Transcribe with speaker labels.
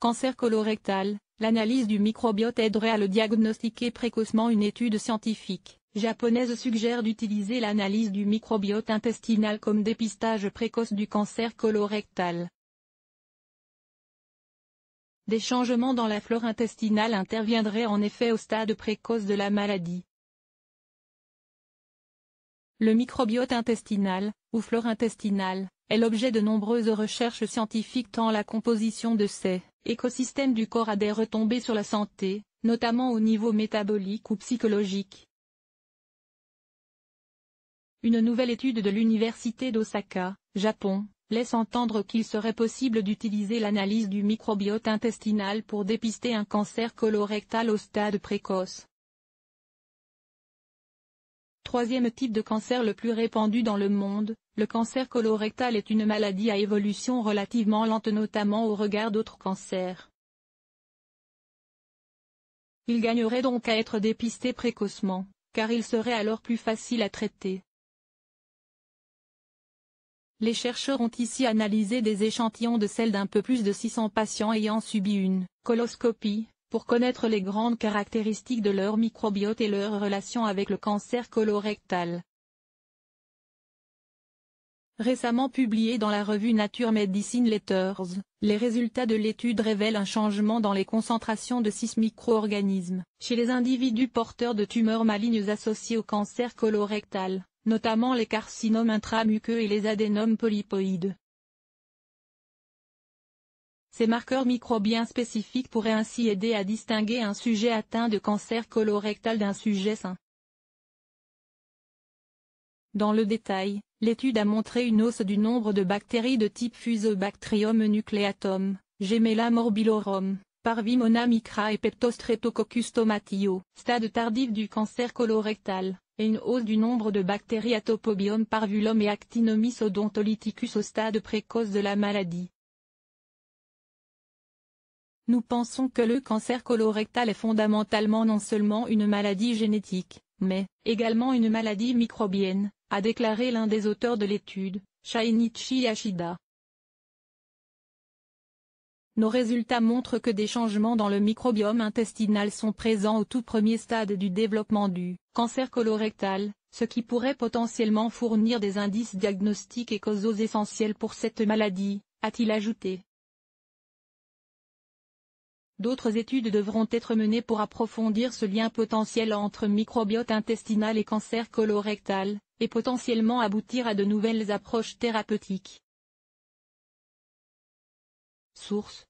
Speaker 1: Cancer colorectal, l'analyse du microbiote aiderait à le diagnostiquer précocement Une étude scientifique japonaise suggère d'utiliser l'analyse du microbiote intestinal comme dépistage précoce du cancer colorectal. Des changements dans la flore intestinale interviendraient en effet au stade précoce de la maladie. Le microbiote intestinal, ou flore intestinale, est l'objet de nombreuses recherches scientifiques tant la composition de ces écosystèmes du corps a des retombées sur la santé, notamment au niveau métabolique ou psychologique. Une nouvelle étude de l'Université d'Osaka, Japon, laisse entendre qu'il serait possible d'utiliser l'analyse du microbiote intestinal pour dépister un cancer colorectal au stade précoce. Troisième type de cancer le plus répandu dans le monde, le cancer colorectal est une maladie à évolution relativement lente notamment au regard d'autres cancers. Il gagnerait donc à être dépisté précocement, car il serait alors plus facile à traiter. Les chercheurs ont ici analysé des échantillons de celles d'un peu plus de 600 patients ayant subi une coloscopie, pour connaître les grandes caractéristiques de leur microbiote et leur relation avec le cancer colorectal. Récemment publié dans la revue Nature Medicine Letters, les résultats de l'étude révèlent un changement dans les concentrations de 6 micro-organismes chez les individus porteurs de tumeurs malignes associées au cancer colorectal, notamment les carcinomes intramuqueux et les adénomes polypoïdes. Ces marqueurs microbiens spécifiques pourraient ainsi aider à distinguer un sujet atteint de cancer colorectal d'un sujet sain. Dans le détail, l'étude a montré une hausse du nombre de bactéries de type Fusobacterium nucleatum, Gemella morbillorum, Parvimona micra et Peptostreptococcus tomatio, stade tardif du cancer colorectal, et une hausse du nombre de bactéries Atopobium parvulum et Actinomys odontolyticus au stade précoce de la maladie. Nous pensons que le cancer colorectal est fondamentalement non seulement une maladie génétique, mais également une maladie microbienne, a déclaré l'un des auteurs de l'étude, Shainichi Yashida. Nos résultats montrent que des changements dans le microbiome intestinal sont présents au tout premier stade du développement du cancer colorectal, ce qui pourrait potentiellement fournir des indices diagnostiques et causaux essentiels pour cette maladie, a-t-il ajouté. D'autres études devront être menées pour approfondir ce lien potentiel entre microbiote intestinal et cancer colorectal, et potentiellement aboutir à de nouvelles approches thérapeutiques. Source,